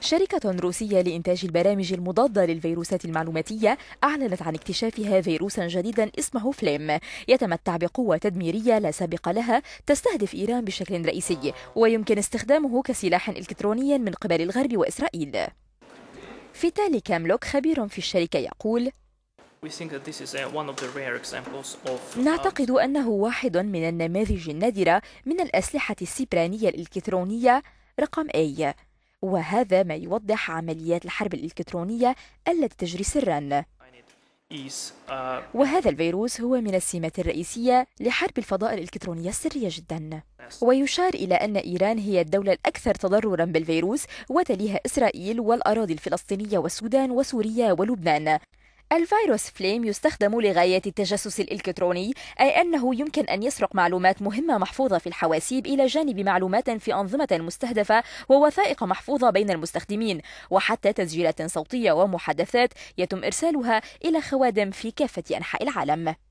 شركة روسية لإنتاج البرامج المضادة للفيروسات المعلوماتية أعلنت عن اكتشافها فيروسا جديدا اسمه فليم يتمتع بقوة تدميرية لا سابق لها تستهدف إيران بشكل رئيسي ويمكن استخدامه كسلاح إلكتروني من قبل الغرب وإسرائيل في تالي كاملوك خبير في الشركة يقول uh, uh, نعتقد أنه واحد من النماذج النادرة من الأسلحة السبرانية الإلكترونية رقم A وهذا ما يوضح عمليات الحرب الإلكترونية التي تجري سراً وهذا الفيروس هو من السمات الرئيسية لحرب الفضاء الإلكترونية السرية جدا ويشار إلى أن إيران هي الدولة الأكثر تضررا بالفيروس وتليها إسرائيل والأراضي الفلسطينية والسودان وسوريا ولبنان الفيروس فليم يستخدم لغايات التجسس الإلكتروني أي أنه يمكن أن يسرق معلومات مهمة محفوظة في الحواسيب إلى جانب معلومات في أنظمة مستهدفة ووثائق محفوظة بين المستخدمين وحتى تسجيلات صوتية ومحادثات يتم إرسالها إلى خوادم في كافة أنحاء العالم